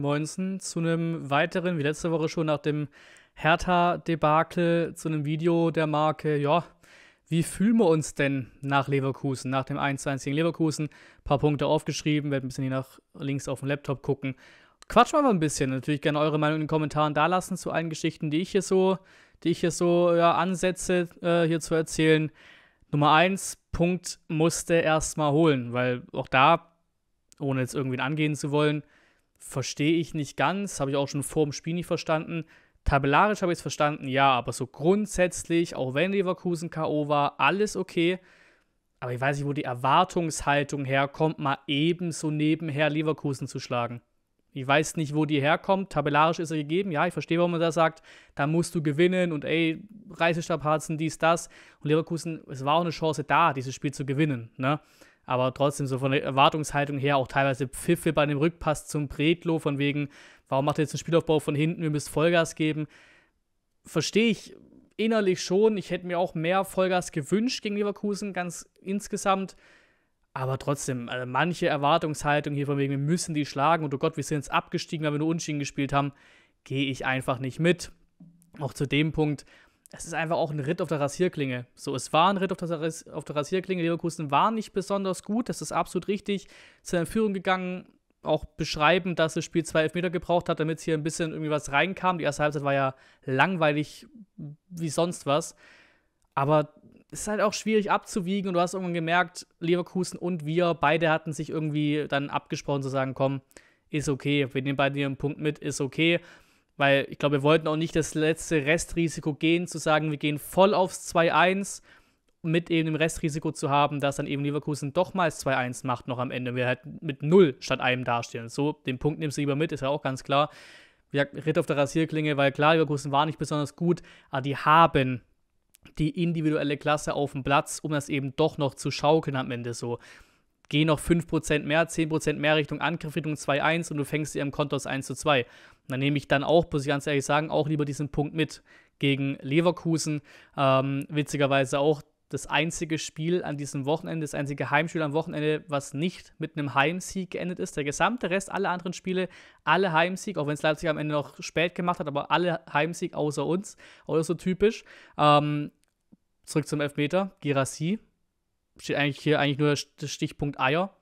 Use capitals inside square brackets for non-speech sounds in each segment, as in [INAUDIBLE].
Moinsen zu einem weiteren, wie letzte Woche schon nach dem Hertha-Debakel, zu einem Video der Marke, ja, wie fühlen wir uns denn nach Leverkusen, nach dem 1-1 gegen Leverkusen? Ein paar Punkte aufgeschrieben, werde ein bisschen hier nach links auf dem Laptop gucken. Quatsch mal ein bisschen. Natürlich gerne eure Meinung in den Kommentaren da lassen zu allen Geschichten, die ich hier so, die ich hier so ja, ansetze, äh, hier zu erzählen. Nummer 1, Punkt musste erstmal holen, weil auch da, ohne jetzt irgendwen angehen zu wollen, verstehe ich nicht ganz, habe ich auch schon vor dem Spiel nicht verstanden. Tabellarisch habe ich es verstanden, ja, aber so grundsätzlich, auch wenn Leverkusen K.O. war, alles okay. Aber ich weiß nicht, wo die Erwartungshaltung herkommt, mal ebenso nebenher Leverkusen zu schlagen. Ich weiß nicht, wo die herkommt. Tabellarisch ist er gegeben. Ja, ich verstehe, warum man da sagt, da musst du gewinnen und ey, Reisestabharzen, dies, das. Und Leverkusen, es war auch eine Chance da, dieses Spiel zu gewinnen. Ne? aber trotzdem so von der Erwartungshaltung her auch teilweise Pfiffe bei dem Rückpass zum Bredlo, von wegen, warum macht er jetzt einen Spielaufbau von hinten, wir müssen Vollgas geben. Verstehe ich innerlich schon. Ich hätte mir auch mehr Vollgas gewünscht gegen Leverkusen, ganz insgesamt. Aber trotzdem, also manche Erwartungshaltung hier von wegen, wir müssen die schlagen und oh Gott, wir sind jetzt abgestiegen, weil wir nur Unschieden gespielt haben, gehe ich einfach nicht mit. Auch zu dem Punkt, es ist einfach auch ein Ritt auf der Rasierklinge. So, es war ein Ritt auf der, Ras auf der Rasierklinge. Leverkusen war nicht besonders gut, das ist absolut richtig. Sind in Führung gegangen, auch beschreiben, dass das Spiel zwei Elfmeter gebraucht hat, damit es hier ein bisschen irgendwie was reinkam. Die erste Halbzeit war ja langweilig wie sonst was. Aber es ist halt auch schwierig abzuwiegen und du hast irgendwann gemerkt, Leverkusen und wir, beide hatten sich irgendwie dann abgesprochen zu sagen, komm, ist okay, wir nehmen beide ihren Punkt mit, ist okay. Weil ich glaube, wir wollten auch nicht das letzte Restrisiko gehen, zu sagen, wir gehen voll aufs 2-1, mit eben dem Restrisiko zu haben, dass dann eben Leverkusen doch mal 2-1 macht noch am Ende. und Wir halt mit 0 statt einem dastehen. So, den Punkt nimmst du lieber mit, ist ja auch ganz klar. Wie Ritt auf der Rasierklinge, weil klar, Leverkusen war nicht besonders gut, aber die haben die individuelle Klasse auf dem Platz, um das eben doch noch zu schaukeln am Ende so geh noch 5% mehr, 10% mehr Richtung Angriff, Richtung 2-1 und du fängst dir im Kontos 1 zu 2. dann nehme ich dann auch, muss ich ganz ehrlich sagen, auch lieber diesen Punkt mit gegen Leverkusen. Ähm, witzigerweise auch das einzige Spiel an diesem Wochenende, das einzige Heimspiel am Wochenende, was nicht mit einem Heimsieg geendet ist. Der gesamte Rest, aller anderen Spiele, alle Heimsieg, auch wenn es Leipzig am Ende noch spät gemacht hat, aber alle Heimsieg außer uns, oder so typisch. Ähm, zurück zum Elfmeter, Girassi, steht eigentlich hier eigentlich nur der Stichpunkt Eier.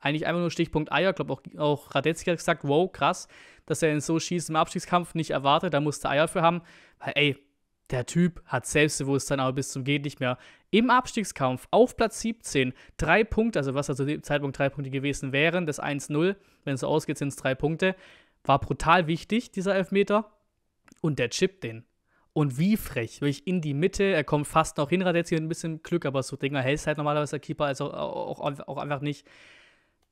Eigentlich einfach nur Stichpunkt Eier. Ich glaube, auch, auch Radetzky hat gesagt, wow, krass, dass er ihn so schießt im Abstiegskampf, nicht erwartet, da musste Eier für haben. Weil, ey, der Typ hat Selbstbewusstsein, aber bis zum Geht nicht mehr. Im Abstiegskampf auf Platz 17, drei Punkte, also was also zu dem Zeitpunkt drei Punkte gewesen wären, das 1-0, wenn es so ausgeht, sind es drei Punkte, war brutal wichtig, dieser Elfmeter. Und der chippt den. Und wie frech, wirklich in die Mitte, er kommt fast noch hin, hat jetzt hier ein bisschen Glück, aber so Dinger hält es halt normalerweise der Keeper, also auch, auch, auch einfach nicht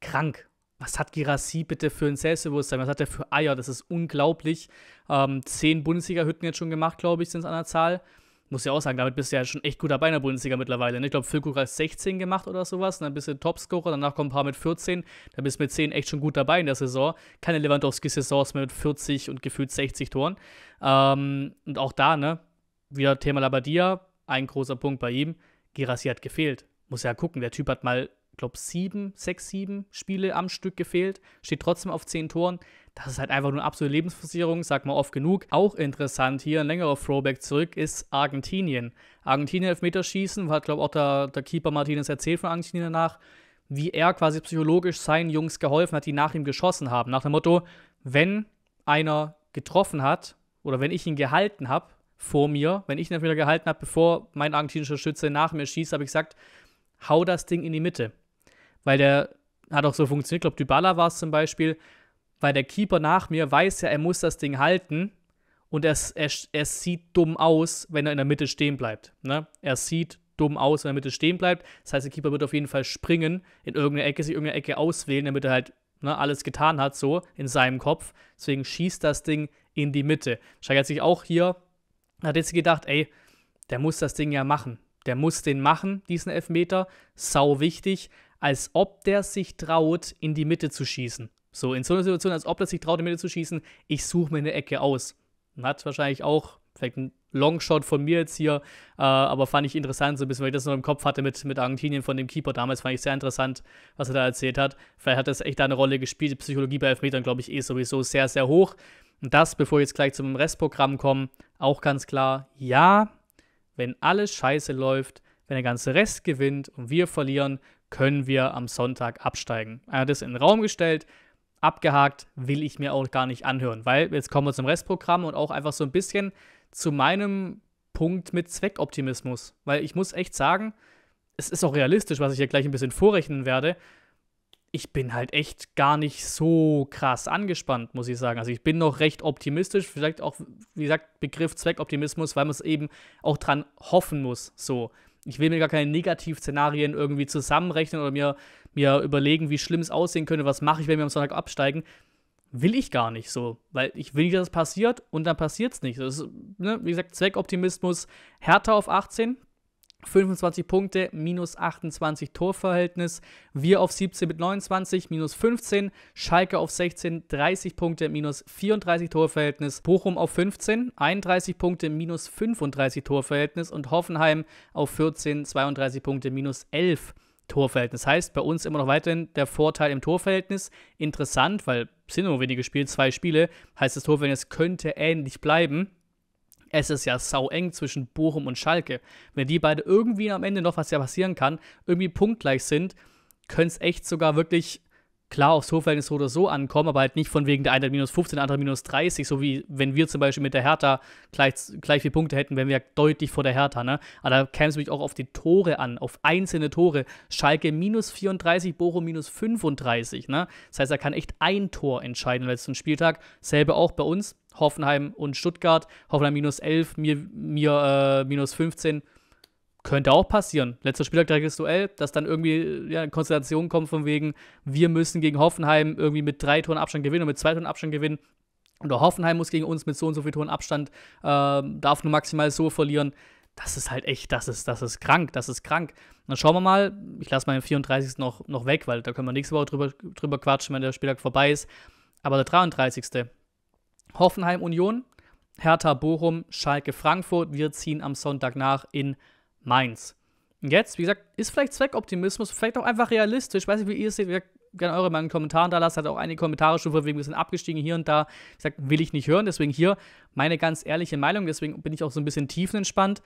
krank. Was hat Girassi bitte für ein Selbstbewusstsein? Was hat er für Eier? Das ist unglaublich. Ähm, zehn Bundesliga-Hütten jetzt schon gemacht, glaube ich, sind es an der Zahl muss ja auch sagen, damit bist du ja schon echt gut dabei in der Bundesliga mittlerweile. Ne? Ich glaube, Füllkrug hat 16 gemacht oder sowas, und dann bist du Topscorer, danach kommen ein paar mit 14, dann bist du mit 10 echt schon gut dabei in der Saison. Keine Lewandowski-Saisons mehr mit 40 und gefühlt 60 Toren. Ähm, und auch da, ne, wieder Thema Labadia, ein großer Punkt bei ihm, Girassi hat gefehlt. Muss ja gucken, der Typ hat mal glaube, sieben, sechs, sieben Spiele am Stück gefehlt, steht trotzdem auf zehn Toren. Das ist halt einfach nur eine absolute Lebensversicherung, sagt man oft genug. Auch interessant hier, ein längerer Throwback zurück, ist Argentinien. Argentinien Elfmeterschießen, hat, glaube ich, auch der, der Keeper Martinez erzählt von Argentinien danach, wie er quasi psychologisch seinen Jungs geholfen hat, die nach ihm geschossen haben. Nach dem Motto, wenn einer getroffen hat oder wenn ich ihn gehalten habe vor mir, wenn ich ihn wieder gehalten habe, bevor mein argentinischer Schütze nach mir schießt, habe ich gesagt, hau das Ding in die Mitte weil der hat auch so funktioniert. Ich glaube, Dybala war es zum Beispiel, weil der Keeper nach mir weiß ja, er muss das Ding halten und er, er, er sieht dumm aus, wenn er in der Mitte stehen bleibt. Ne? Er sieht dumm aus, wenn er in der Mitte stehen bleibt. Das heißt, der Keeper wird auf jeden Fall springen, in irgendeine Ecke, sich irgendeine Ecke auswählen, damit er halt ne, alles getan hat, so in seinem Kopf. Deswegen schießt das Ding in die Mitte. Schalke hat sich auch hier, hat jetzt gedacht, ey, der muss das Ding ja machen. Der muss den machen, diesen Elfmeter. Sau wichtig als ob der sich traut, in die Mitte zu schießen. So, in so einer Situation, als ob der sich traut, in die Mitte zu schießen, ich suche mir eine Ecke aus. Und hat wahrscheinlich auch vielleicht ein Longshot von mir jetzt hier, äh, aber fand ich interessant, so ein bisschen, weil ich das noch im Kopf hatte mit, mit Argentinien von dem Keeper damals, fand ich sehr interessant, was er da erzählt hat. Vielleicht hat das echt da eine Rolle gespielt. Die Psychologie bei Elfmetern, glaube ich, eh sowieso sehr, sehr hoch. Und das, bevor wir jetzt gleich zum Restprogramm kommen, auch ganz klar, ja, wenn alles scheiße läuft, wenn der ganze Rest gewinnt und wir verlieren, können wir am Sonntag absteigen. Er hat es in den Raum gestellt, abgehakt, will ich mir auch gar nicht anhören, weil jetzt kommen wir zum Restprogramm und auch einfach so ein bisschen zu meinem Punkt mit Zweckoptimismus, weil ich muss echt sagen, es ist auch realistisch, was ich hier gleich ein bisschen vorrechnen werde. Ich bin halt echt gar nicht so krass angespannt, muss ich sagen. Also ich bin noch recht optimistisch, vielleicht auch, wie gesagt, Begriff Zweckoptimismus, weil man es eben auch dran hoffen muss. So, ich will mir gar keine Negativszenarien irgendwie zusammenrechnen oder mir, mir überlegen, wie schlimm es aussehen könnte, was mache ich, wenn wir am Sonntag absteigen. Will ich gar nicht so, weil ich will nicht, dass es passiert und dann passiert es nicht. Das ist, ne, wie gesagt, Zweckoptimismus, Hertha auf 18, 25 Punkte, minus 28 Torverhältnis. Wir auf 17 mit 29, minus 15. Schalke auf 16, 30 Punkte, minus 34 Torverhältnis. Bochum auf 15, 31 Punkte, minus 35 Torverhältnis. Und Hoffenheim auf 14, 32 Punkte, minus 11 Torverhältnis. Heißt bei uns immer noch weiterhin der Vorteil im Torverhältnis. Interessant, weil es sind nur wenige Spiele, zwei Spiele. Heißt, das Torverhältnis könnte ähnlich bleiben es ist ja sau eng zwischen Bochum und Schalke. Wenn die beide irgendwie am Ende noch, was ja passieren kann, irgendwie punktgleich sind, könnte es echt sogar wirklich klar aufs Torverhältnis so oder so ankommen, aber halt nicht von wegen der eine hat minus 15, der andere minus 30, so wie wenn wir zum Beispiel mit der Hertha gleich, gleich vier Punkte hätten, wären wir deutlich vor der Hertha, ne? Aber da käme es wirklich auch auf die Tore an, auf einzelne Tore. Schalke minus 34, Bochum minus 35, ne? Das heißt, da kann echt ein Tor entscheiden am letzten Spieltag. Selbe auch bei uns, Hoffenheim und Stuttgart. Hoffenheim minus 11, mir, mir äh, minus 15, könnte auch passieren. Letzter Spieltag direktes Duell, dass dann irgendwie ja, eine Konstellation von wegen, wir müssen gegen Hoffenheim irgendwie mit drei Toren Abstand gewinnen und mit zwei Toren Abstand gewinnen. Oder Hoffenheim muss gegen uns mit so und so viel Toren Abstand, äh, darf nur maximal so verlieren. Das ist halt echt, das ist, das ist krank, das ist krank. dann schauen wir mal, ich lasse meinen 34. noch, noch weg, weil da können wir nächste Woche drüber, drüber quatschen, wenn der Spieltag vorbei ist. Aber der 33. Hoffenheim Union, Hertha Bochum, Schalke Frankfurt. Wir ziehen am Sonntag nach in meins. Jetzt, wie gesagt, ist vielleicht Zweckoptimismus, vielleicht auch einfach realistisch. weiß nicht, wie ihr es seht. Wie gesagt, gerne eure Meinung in den Kommentaren da lassen. Hat auch einige Kommentare schon wegen ein bisschen abgestiegen hier und da. Ich sag, will ich nicht hören. Deswegen hier meine ganz ehrliche Meinung. Deswegen bin ich auch so ein bisschen tiefenentspannt.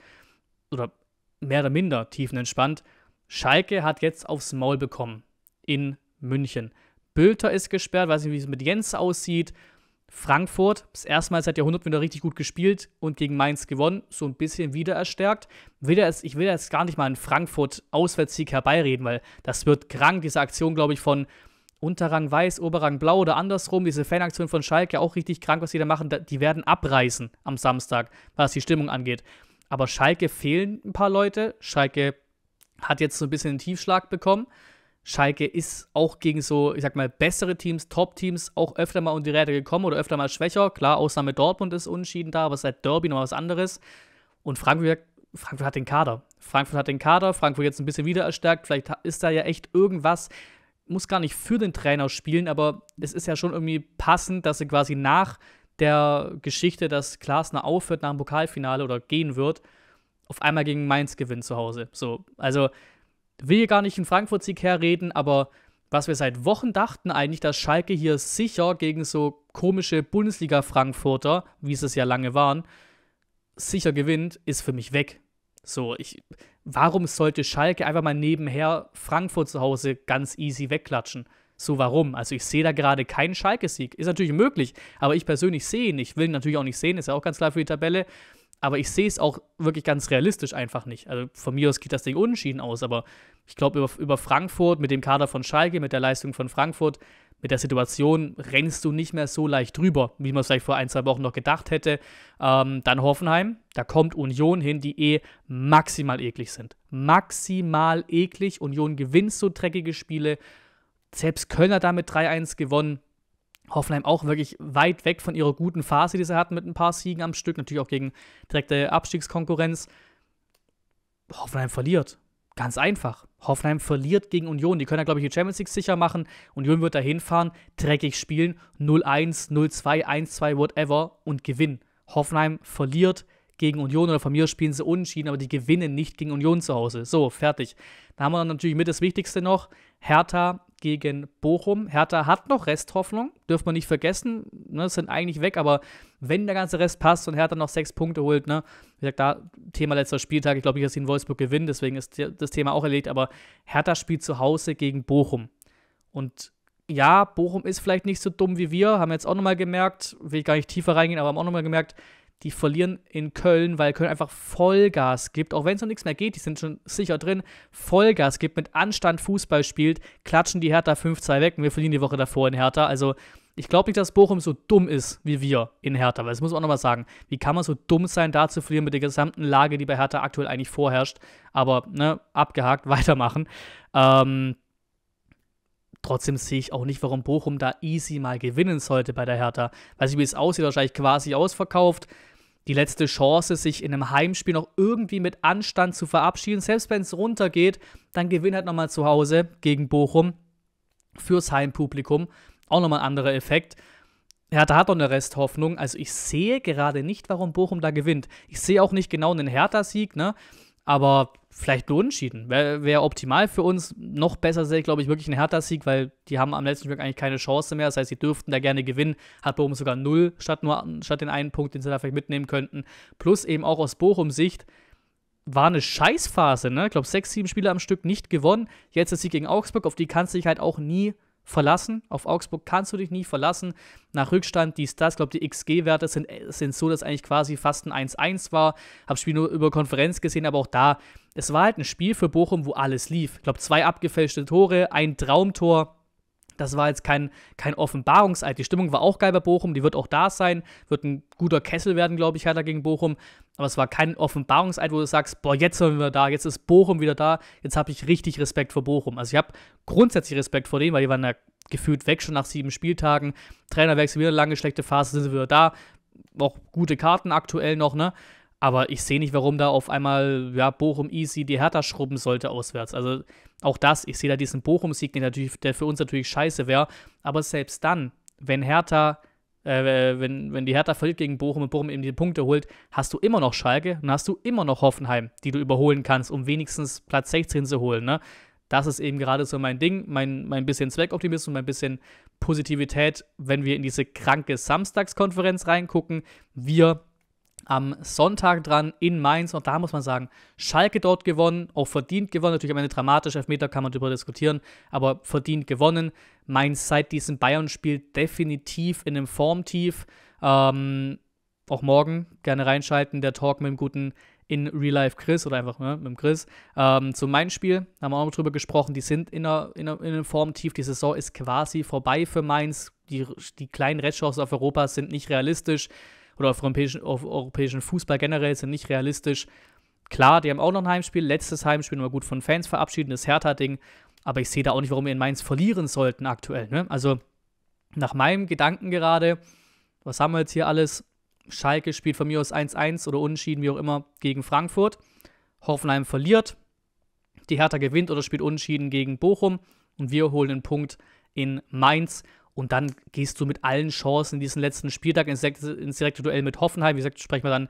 Oder mehr oder minder tiefenentspannt. Schalke hat jetzt aufs Maul bekommen. In München. Bülter ist gesperrt. Weiß nicht, wie es mit Jens aussieht. Frankfurt, das erste Mal seit Jahrhunderten wieder richtig gut gespielt und gegen Mainz gewonnen, so ein bisschen wieder erstärkt. ich will jetzt gar nicht mal einen Frankfurt-Auswärtssieg herbeireden, weil das wird krank, diese Aktion, glaube ich, von Unterrang Weiß, Oberrang Blau oder andersrum, diese Fanaktion von Schalke, auch richtig krank, was die da machen, die werden abreißen am Samstag, was die Stimmung angeht. Aber Schalke fehlen ein paar Leute, Schalke hat jetzt so ein bisschen einen Tiefschlag bekommen Schalke ist auch gegen so, ich sag mal, bessere Teams, Top-Teams auch öfter mal um die Räder gekommen oder öfter mal schwächer. Klar, Ausnahme Dortmund ist unschieden da, aber seit Derby noch was anderes. Und Frankfurt, Frankfurt hat den Kader. Frankfurt hat den Kader, Frankfurt jetzt ein bisschen wieder erstärkt. Vielleicht ist da ja echt irgendwas, muss gar nicht für den Trainer spielen, aber es ist ja schon irgendwie passend, dass sie quasi nach der Geschichte, dass Klasner aufhört nach dem Pokalfinale oder gehen wird, auf einmal gegen Mainz gewinnt zu Hause. So, also will hier gar nicht in Frankfurt-Sieg herreden, aber was wir seit Wochen dachten eigentlich, dass Schalke hier sicher gegen so komische Bundesliga-Frankfurter, wie es es ja lange waren, sicher gewinnt, ist für mich weg. So, ich, warum sollte Schalke einfach mal nebenher Frankfurt zu Hause ganz easy wegklatschen? So, warum? Also, ich sehe da gerade keinen Schalke-Sieg. Ist natürlich möglich, aber ich persönlich sehe ihn Ich Will ihn natürlich auch nicht sehen, ist ja auch ganz klar für die Tabelle aber ich sehe es auch wirklich ganz realistisch einfach nicht. Also von mir aus geht das Ding unentschieden aus, aber ich glaube, über, über Frankfurt, mit dem Kader von Schalke, mit der Leistung von Frankfurt, mit der Situation rennst du nicht mehr so leicht drüber, wie man es vielleicht vor ein, zwei Wochen noch gedacht hätte. Ähm, dann Hoffenheim, da kommt Union hin, die eh maximal eklig sind. Maximal eklig. Union gewinnt so dreckige Spiele. Selbst Kölner damit 3-1 gewonnen. Hoffenheim auch wirklich weit weg von ihrer guten Phase, die sie hatten mit ein paar Siegen am Stück, natürlich auch gegen direkte Abstiegskonkurrenz. Hoffenheim verliert. Ganz einfach. Hoffenheim verliert gegen Union. Die können ja, glaube ich, die Champions League sicher machen. Union wird da hinfahren, dreckig spielen, 0-1, 0-2, 1-2, whatever und gewinnen. Hoffenheim verliert gegen Union oder von mir spielen sie unentschieden, aber die gewinnen nicht gegen Union zu Hause. So, fertig. Da haben wir dann natürlich mit das Wichtigste noch. Hertha gegen Bochum. Hertha hat noch Resthoffnung, dürfen wir nicht vergessen. Ne, sind eigentlich weg, aber wenn der ganze Rest passt und Hertha noch sechs Punkte holt, ne, wie gesagt, da Thema letzter Spieltag, ich glaube nicht, dass sie in Wolfsburg gewinnen, deswegen ist das Thema auch erledigt, aber Hertha spielt zu Hause gegen Bochum. Und ja, Bochum ist vielleicht nicht so dumm wie wir, haben wir jetzt auch nochmal gemerkt, will ich gar nicht tiefer reingehen, aber haben auch nochmal gemerkt, die verlieren in Köln, weil Köln einfach Vollgas gibt. Auch wenn es um nichts mehr geht, die sind schon sicher drin. Vollgas gibt, mit Anstand Fußball spielt, klatschen die Hertha 5-2 weg und wir verlieren die Woche davor in Hertha. Also ich glaube nicht, dass Bochum so dumm ist wie wir in Hertha, weil das muss man auch nochmal sagen. Wie kann man so dumm sein, da zu verlieren mit der gesamten Lage, die bei Hertha aktuell eigentlich vorherrscht? Aber ne, abgehakt, [LAUGHS] weitermachen. Ähm, Trotzdem sehe ich auch nicht, warum Bochum da easy mal gewinnen sollte bei der Hertha. Weiß ich, wie es aussieht, wahrscheinlich quasi ausverkauft die letzte Chance, sich in einem Heimspiel noch irgendwie mit Anstand zu verabschieden. Selbst wenn es runtergeht, dann gewinnt halt nochmal zu Hause gegen Bochum fürs Heimpublikum. Auch nochmal ein anderer Effekt. Ja, da hat noch eine Resthoffnung. Also ich sehe gerade nicht, warum Bochum da gewinnt. Ich sehe auch nicht genau einen Hertha-Sieg. Ne? Aber vielleicht nur unentschieden. Wäre wär optimal für uns. Noch besser sähe, glaube ich, wirklich ein härter Sieg, weil die haben am letzten Spiel eigentlich keine Chance mehr. Das heißt, sie dürften da gerne gewinnen. Hat Bochum sogar null statt, nur, statt den einen Punkt, den sie da vielleicht mitnehmen könnten. Plus eben auch aus Bochum-Sicht war eine Scheißphase. Ne? Ich glaube, sechs, sieben Spiele am Stück nicht gewonnen. Jetzt der Sieg gegen Augsburg. Auf die kannst du dich halt auch nie verlassen. Auf Augsburg kannst du dich nie verlassen. Nach Rückstand, dies, das. Ich glaube die XG-Werte sind, äh, sind so, dass eigentlich quasi fast ein 1-1 war. Habe Spiel nur über Konferenz gesehen, aber auch da, es war halt ein Spiel für Bochum, wo alles lief. Ich glaube, zwei abgefälschte Tore, ein Traumtor. Das war jetzt kein, kein Offenbarungseid. Die Stimmung war auch geil bei Bochum, die wird auch da sein. Wird ein guter Kessel werden, glaube ich, hat er gegen Bochum. Aber es war kein Offenbarungseid, wo du sagst, boah, jetzt sind wir da, jetzt ist Bochum wieder da, jetzt habe ich richtig Respekt vor Bochum. Also ich habe grundsätzlich Respekt vor denen, weil die waren ja gefühlt weg schon nach sieben Spieltagen. Trainerwechsel, wieder lange schlechte Phase, sind sie wieder da. Auch gute Karten aktuell noch, ne? Aber ich sehe nicht, warum da auf einmal ja, Bochum easy die Hertha schrubben sollte auswärts. Also auch das, ich sehe da diesen Bochum-Sieg, der, der für uns natürlich scheiße wäre. Aber selbst dann, wenn Hertha äh, wenn, wenn die Hertha verliert gegen Bochum und Bochum eben die Punkte holt, hast du immer noch Schalke und hast du immer noch Hoffenheim, die du überholen kannst, um wenigstens Platz 16 zu holen. Ne? Das ist eben gerade so mein Ding, mein, mein bisschen Zweckoptimismus, mein bisschen Positivität, wenn wir in diese kranke Samstagskonferenz reingucken. Wir am Sonntag dran in Mainz. Und da muss man sagen, Schalke dort gewonnen, auch verdient gewonnen. Natürlich am Ende dramatisch, Elfmeter kann man darüber diskutieren, aber verdient gewonnen. Mainz seit diesem Bayern-Spiel definitiv in einem Formtief. Ähm, auch morgen gerne reinschalten, der Talk mit dem guten in Real Life Chris oder einfach ne, mit dem Chris. Ähm, zu meinem Spiel haben wir auch drüber gesprochen. Die sind in, einer, in, einer, in einem Formtief. Die Saison ist quasi vorbei für Mainz. Die, die kleinen Rettchancen auf Europa sind nicht realistisch oder auf europäischen, auf europäischen Fußball generell sind nicht realistisch. Klar, die haben auch noch ein Heimspiel, letztes Heimspiel nur gut von Fans verabschieden, das Hertha-Ding, aber ich sehe da auch nicht, warum wir in Mainz verlieren sollten aktuell. Ne? Also nach meinem Gedanken gerade, was haben wir jetzt hier alles? Schalke spielt von mir aus 1-1 oder unentschieden, wie auch immer, gegen Frankfurt. Hoffenheim verliert, die Hertha gewinnt oder spielt unentschieden gegen Bochum und wir holen einen Punkt in Mainz. Und dann gehst du mit allen Chancen in diesen letzten Spieltag ins, ins direkte Duell mit Hoffenheim. Wie gesagt, sprechen wir dann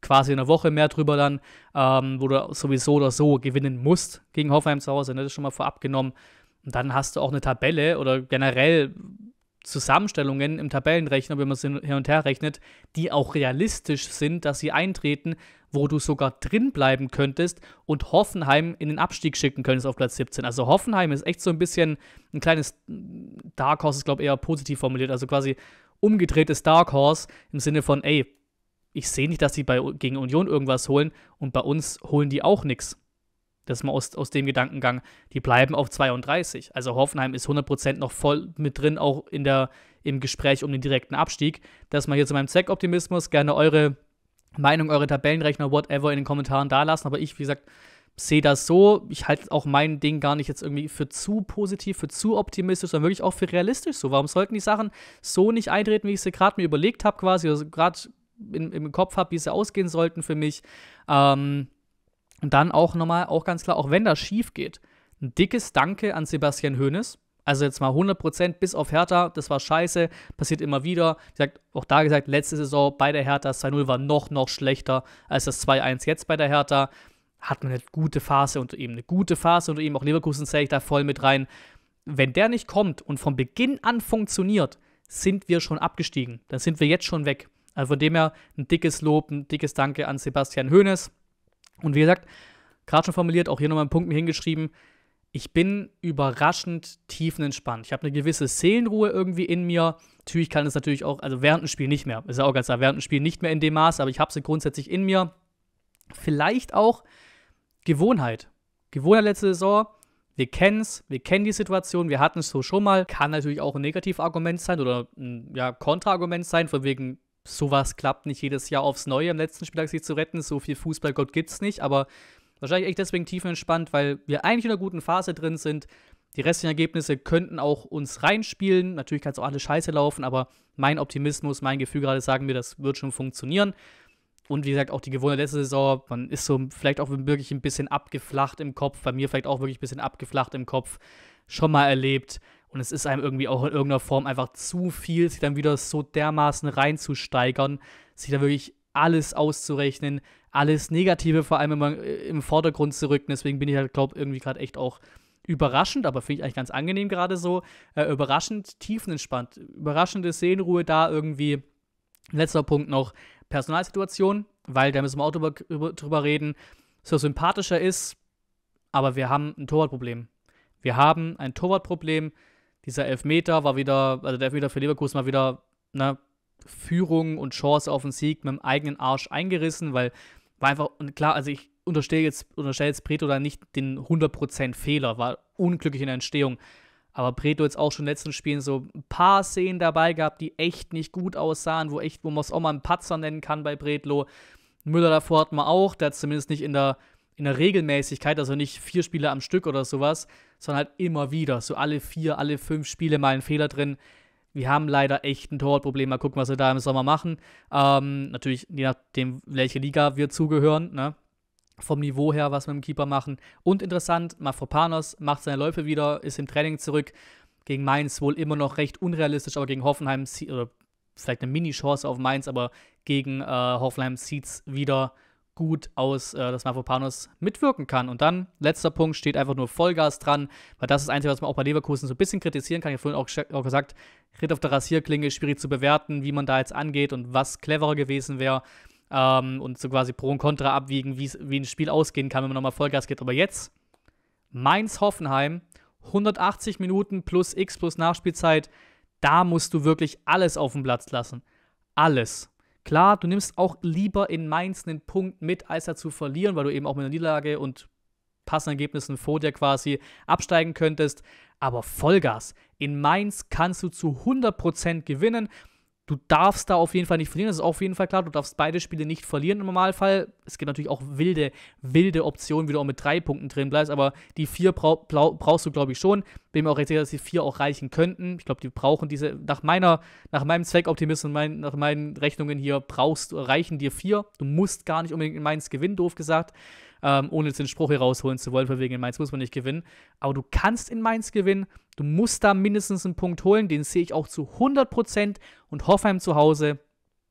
quasi in einer Woche mehr drüber dann, ähm, wo du sowieso oder so gewinnen musst gegen Hoffenheim zu Hause. Ne? Das ist schon mal vorab genommen. Und dann hast du auch eine Tabelle oder generell Zusammenstellungen im Tabellenrechner, wenn man es hin und her rechnet, die auch realistisch sind, dass sie eintreten, wo du sogar drin bleiben könntest und Hoffenheim in den Abstieg schicken könntest auf Platz 17. Also Hoffenheim ist echt so ein bisschen ein kleines Dark Horse, ist glaube eher positiv formuliert, also quasi umgedrehtes Dark Horse im Sinne von, ey, ich sehe nicht, dass die bei, gegen Union irgendwas holen und bei uns holen die auch nichts. Das ist mal aus, aus dem Gedankengang, die bleiben auf 32. Also Hoffenheim ist 100% noch voll mit drin, auch in der, im Gespräch um den direkten Abstieg. Das mal hier zu meinem Zweckoptimismus. Gerne eure Meinung, eure Tabellenrechner, whatever, in den Kommentaren da lassen. Aber ich, wie gesagt, sehe das so. Ich halte auch mein Ding gar nicht jetzt irgendwie für zu positiv, für zu optimistisch, sondern wirklich auch für realistisch so. Warum sollten die Sachen so nicht eintreten, wie ich sie gerade mir überlegt habe, quasi, oder gerade im Kopf habe, wie sie ausgehen sollten für mich. Ähm, und dann auch nochmal, auch ganz klar, auch wenn das schief geht, ein dickes Danke an Sebastian Hoeneß, also jetzt mal 100% bis auf Hertha, das war scheiße, passiert immer wieder. Wie gesagt, auch da gesagt, letzte Saison bei der Hertha, 2-0 war noch, noch schlechter als das 2-1 jetzt bei der Hertha. Hat man eine gute Phase unter ihm, eine gute Phase unter ihm, auch Leverkusen zähle ich da voll mit rein. Wenn der nicht kommt und von Beginn an funktioniert, sind wir schon abgestiegen. Dann sind wir jetzt schon weg. Also von dem her ein dickes Lob, ein dickes Danke an Sebastian Hoeneß. Und wie gesagt, gerade schon formuliert, auch hier nochmal einen Punkt mir hingeschrieben, ich bin überraschend tiefenentspannt. Ich habe eine gewisse Seelenruhe irgendwie in mir. Natürlich kann es natürlich auch, also während dem Spiel nicht mehr. Ist ja auch ganz klar, während dem Spiel nicht mehr in dem Maß, aber ich habe sie grundsätzlich in mir. Vielleicht auch Gewohnheit. Gewohnheit letzte Saison. Wir kennen es, wir kennen die Situation, wir hatten es so schon mal. Kann natürlich auch ein Negativargument sein oder ein ja, Kontraargument sein, von wegen, sowas klappt nicht jedes Jahr aufs Neue am letzten Spieltag sich zu retten. So viel Fußballgott gibt es nicht, aber Wahrscheinlich echt deswegen tiefenentspannt, weil wir eigentlich in einer guten Phase drin sind. Die restlichen Ergebnisse könnten auch uns reinspielen. Natürlich kann es auch alles scheiße laufen, aber mein Optimismus, mein Gefühl gerade sagen mir, das wird schon funktionieren. Und wie gesagt, auch die gewohnte letzte Saison, man ist so vielleicht auch wirklich ein bisschen abgeflacht im Kopf, bei mir vielleicht auch wirklich ein bisschen abgeflacht im Kopf, schon mal erlebt. Und es ist einem irgendwie auch in irgendeiner Form einfach zu viel, sich dann wieder so dermaßen reinzusteigern, sich dann wirklich alles auszurechnen, alles Negative vor allem immer äh, im Vordergrund zu rücken. Deswegen bin ich halt, glaube ich, irgendwie gerade echt auch überraschend, aber finde ich eigentlich ganz angenehm gerade so, äh, überraschend tiefenentspannt. Überraschende Seelenruhe da irgendwie. Letzter Punkt noch, Personalsituation, weil da müssen wir auch drüber, drüber reden. So sympathischer ist, aber wir haben ein Torwartproblem. Wir haben ein Torwartproblem. Dieser Elfmeter war wieder, also der Elfmeter für Leverkusen war wieder, ne, Führung und Chance auf den Sieg mit dem eigenen Arsch eingerissen, weil war einfach, und klar, also ich unterstelle jetzt, unterstelle jetzt Preto da nicht den 100% Fehler, war unglücklich in der Entstehung. Aber Preto jetzt auch schon in den letzten Spielen so ein paar Szenen dabei gehabt, die echt nicht gut aussahen, wo echt, wo man es auch mal einen Patzer nennen kann bei Bretlo. Müller davor hat man auch, der hat zumindest nicht in der, in der Regelmäßigkeit, also nicht vier Spiele am Stück oder sowas, sondern halt immer wieder, so alle vier, alle fünf Spiele mal einen Fehler drin wir haben leider echt ein Torwartproblem. Mal gucken, was wir da im Sommer machen. Ähm, natürlich, je nachdem, welche Liga wir zugehören, ne? vom Niveau her, was wir mit dem Keeper machen. Und interessant, Mafropanos macht seine Läufe wieder, ist im Training zurück. Gegen Mainz wohl immer noch recht unrealistisch, aber gegen Hoffenheim, oder vielleicht eine Mini-Chance auf Mainz, aber gegen äh, Hoffenheim sieht es wieder gut aus, äh, dass Mavropanos mitwirken kann. Und dann, letzter Punkt, steht einfach nur Vollgas dran, weil das ist das Einzige, was man auch bei Leverkusen so ein bisschen kritisieren kann. Ich habe vorhin auch, auch gesagt, Ritt auf der Rasierklinge ist schwierig zu bewerten, wie man da jetzt angeht und was cleverer gewesen wäre. Ähm, und so quasi Pro und Contra abwiegen, wie ein Spiel ausgehen kann, wenn man nochmal Vollgas geht. Aber jetzt, Mainz-Hoffenheim, 180 Minuten plus X plus Nachspielzeit, da musst du wirklich alles auf den Platz lassen. Alles. Klar, du nimmst auch lieber in Mainz einen Punkt mit, als zu verlieren, weil du eben auch mit einer Niederlage und passenden Ergebnissen vor dir quasi absteigen könntest. Aber Vollgas. In Mainz kannst du zu 100% gewinnen du darfst da auf jeden Fall nicht verlieren, das ist auf jeden Fall klar. Du darfst beide Spiele nicht verlieren im Normalfall. Es gibt natürlich auch wilde, wilde Optionen, wie du auch mit drei Punkten drin bleibst, aber die vier brauchst du, glaube ich, schon. Bin mir auch recht sicher, dass die vier auch reichen könnten. Ich glaube, die brauchen diese, nach meiner, nach meinem Zweckoptimismus, mein, nach meinen Rechnungen hier, brauchst, reichen dir vier. Du musst gar nicht unbedingt in Mainz gewinnen, doof gesagt ähm, ohne jetzt den Spruch hier rausholen zu wollen, von wegen in Mainz muss man nicht gewinnen. Aber du kannst in Mainz gewinnen, du musst da mindestens einen Punkt holen, den sehe ich auch zu 100% Prozent und Hoffheim zu Hause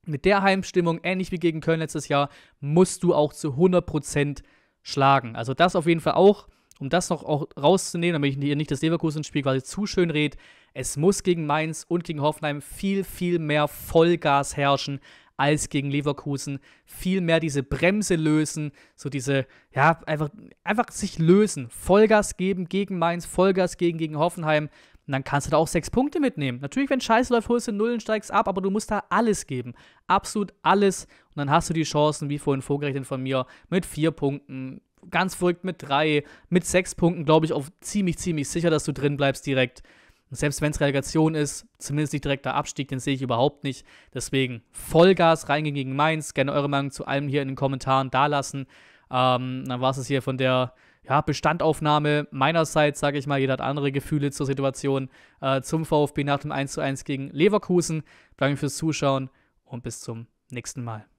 mit der Heimstimmung, ähnlich wie gegen Köln letztes Jahr, musst du auch zu 100% Prozent schlagen. Also das auf jeden Fall auch, um das noch auch rauszunehmen, damit ich hier nicht das Leverkusen-Spiel quasi zu schön rede, es muss gegen Mainz und gegen Hoffenheim viel, viel mehr Vollgas herrschen, als gegen Leverkusen. Viel mehr diese Bremse lösen, so diese, ja, einfach, einfach sich lösen. Vollgas geben gegen Mainz, Vollgas gegen, gegen Hoffenheim. Und dann kannst du da auch sechs Punkte mitnehmen. Natürlich, wenn Scheiß läuft, holst du Nullen, steigst ab, aber du musst da alles geben. Absolut alles. Und dann hast du die Chancen, wie vorhin vorgerechnet von mir, mit vier Punkten, ganz verrückt mit drei, mit sechs Punkten, glaube ich, auch ziemlich, ziemlich sicher, dass du drin bleibst direkt. Und selbst wenn es Relegation ist, zumindest nicht direkter Abstieg, den sehe ich überhaupt nicht. Deswegen Vollgas reingehen gegen Mainz. Gerne eure Meinung zu allem hier in den Kommentaren dalassen. Ähm, dann war es hier von der ja, Bestandaufnahme meinerseits, sage ich mal, jeder hat andere Gefühle zur Situation äh, zum VfB nach dem 1:1 gegen Leverkusen. Danke fürs Zuschauen und bis zum nächsten Mal.